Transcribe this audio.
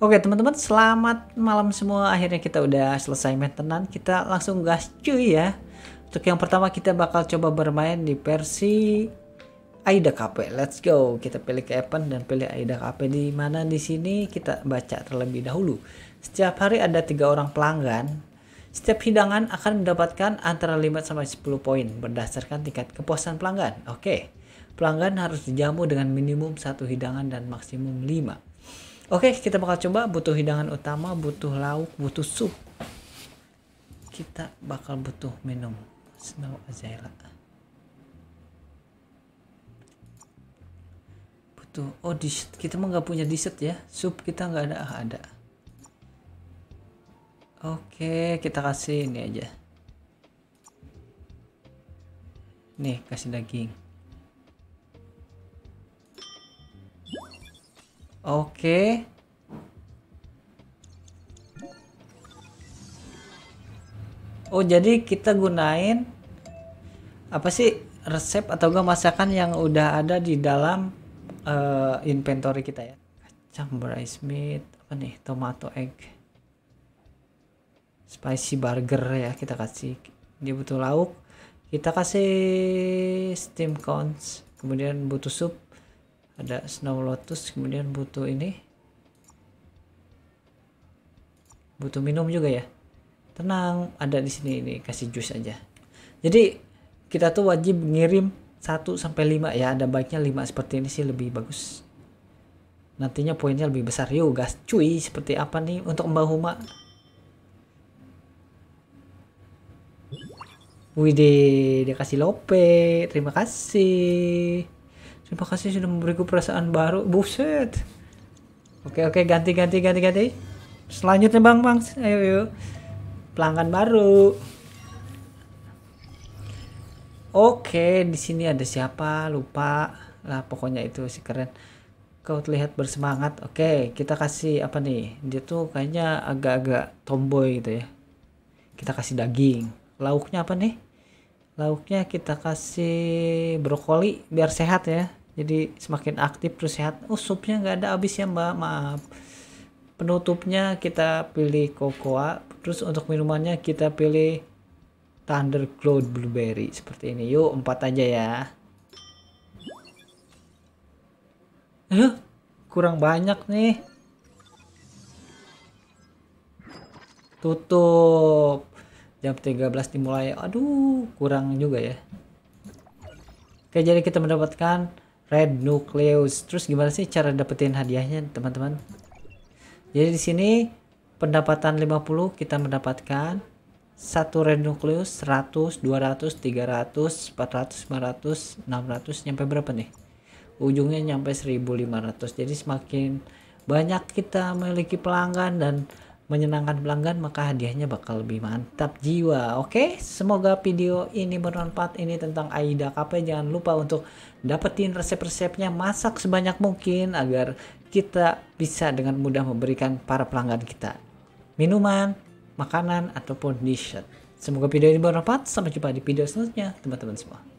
Oke teman-teman selamat malam semua akhirnya kita udah selesai maintenance kita langsung gas cuy ya untuk yang pertama kita bakal coba bermain di versi Aida KP let's go kita pilih ke event dan pilih Aida KP di mana di sini kita baca terlebih dahulu setiap hari ada tiga orang pelanggan setiap hidangan akan mendapatkan antara 5 sampai 10 poin berdasarkan tingkat kepuasan pelanggan. Oke. Pelanggan harus dijamu dengan minimum satu hidangan dan maksimum 5. Oke, kita bakal coba butuh hidangan utama, butuh lauk, butuh sup. Kita bakal butuh minum. Snow Azela. Butuh oh dessert. Kita mah nggak punya dessert ya. Sup kita nggak ada ah, ada. Oke, kita kasih ini aja. Nih, kasih daging. Oke. Oh, jadi kita gunain apa sih resep atau gak masakan yang udah ada di dalam uh, inventory kita ya. Kacang rice meat, apa nih? Tomato egg. Spicy burger ya kita kasih. Dia butuh lauk. Kita kasih steam cones. Kemudian butuh sup ada snow lotus kemudian butuh ini butuh minum juga ya tenang ada di sini ini kasih jus aja jadi kita tuh wajib ngirim 1 sampai 5 ya ada baiknya 5 seperti ini sih lebih bagus nantinya poinnya lebih besar yuk gas cuy seperti apa nih untuk Mbak Huma Widih, dia kasih lope. Terima kasih. Terima kasih sudah memberiku perasaan baru. Buset. Oke, oke, ganti, ganti, ganti, ganti. Selanjutnya, Bang, Bang. Ayo, ayo Pelanggan baru. Oke, di sini ada siapa? Lupa. Lah, pokoknya itu si keren. Kau terlihat bersemangat. Oke, kita kasih apa nih? Dia tuh kayaknya agak-agak tomboy gitu ya. Kita kasih daging. Lauknya apa nih? Lauknya kita kasih brokoli biar sehat ya jadi semakin aktif terus sehat oh supnya nggak ada habis ya mbak maaf penutupnya kita pilih cocoa terus untuk minumannya kita pilih thunder cloud blueberry seperti ini yuk empat aja ya Aduh, eh, kurang banyak nih tutup jam 13 dimulai aduh kurang juga ya oke jadi kita mendapatkan Red Nucleus. Terus gimana sih cara dapetin hadiahnya, teman-teman? Jadi di sini pendapatan 50 kita mendapatkan satu Red Nucleus 100, 200, 300, 400, 500, 600 nyampe berapa nih? Ujungnya nyampe 1500. Jadi semakin banyak kita memiliki pelanggan dan menyenangkan pelanggan maka hadiahnya bakal lebih mantap jiwa. Oke, semoga video ini bermanfaat ini tentang AIDA KP. Jangan lupa untuk dapetin resep-resepnya, masak sebanyak mungkin agar kita bisa dengan mudah memberikan para pelanggan kita minuman, makanan ataupun dessert. Semoga video ini bermanfaat. Sampai jumpa di video selanjutnya, teman-teman semua.